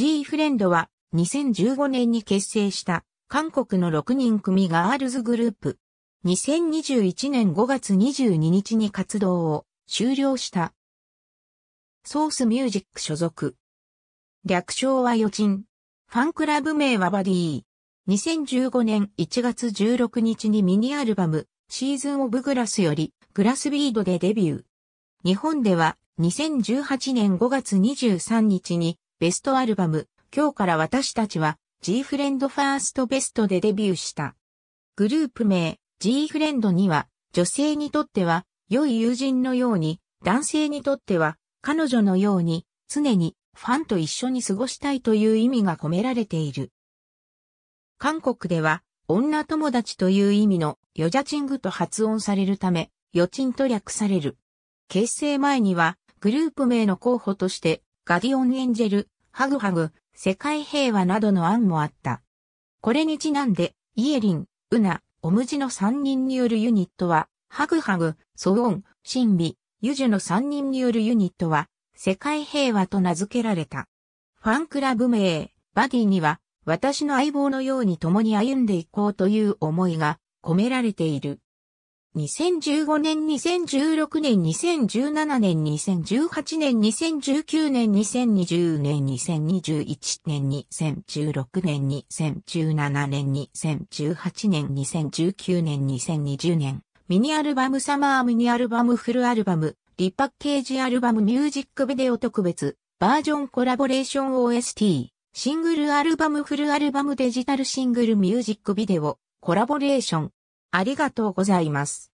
G フレンドは2015年に結成した韓国の6人組ガールズグループ。2021年5月22日に活動を終了した。ソースミュージック所属。略称は余人。ファンクラブ名はバディー。2015年1月16日にミニアルバムシーズンオブグラスよりグラスビードでデビュー。日本では2018年5月23日にベストアルバム、今日から私たちは G フレンドファーストベストでデビューした。グループ名 G フレンドには女性にとっては良い友人のように男性にとっては彼女のように常にファンと一緒に過ごしたいという意味が込められている。韓国では女友達という意味のヨジャチングと発音されるため、ヨチンと略される。結成前にはグループ名の候補としてガディオンエンジェル、ハグハグ、世界平和などの案もあった。これにちなんで、イエリン、ウナ、オムジの3人によるユニットは、ハグハグ、ソウォン、シンビ、ユジュの3人によるユニットは、世界平和と名付けられた。ファンクラブ名、バディには、私の相棒のように共に歩んでいこうという思いが込められている。2015年、2016年、2017年、2018年、2019年、2020年、2021年、2016年、2017年、2018年、2019年、2020年、ミニアルバムサマーミニアルバムフルアルバム、リパッケージアルバムミュージックビデオ特別、バージョンコラボレーション OST、シングルアルバムフルアルバムデジタルシングルミュージックビデオ、コラボレーション、ありがとうございます。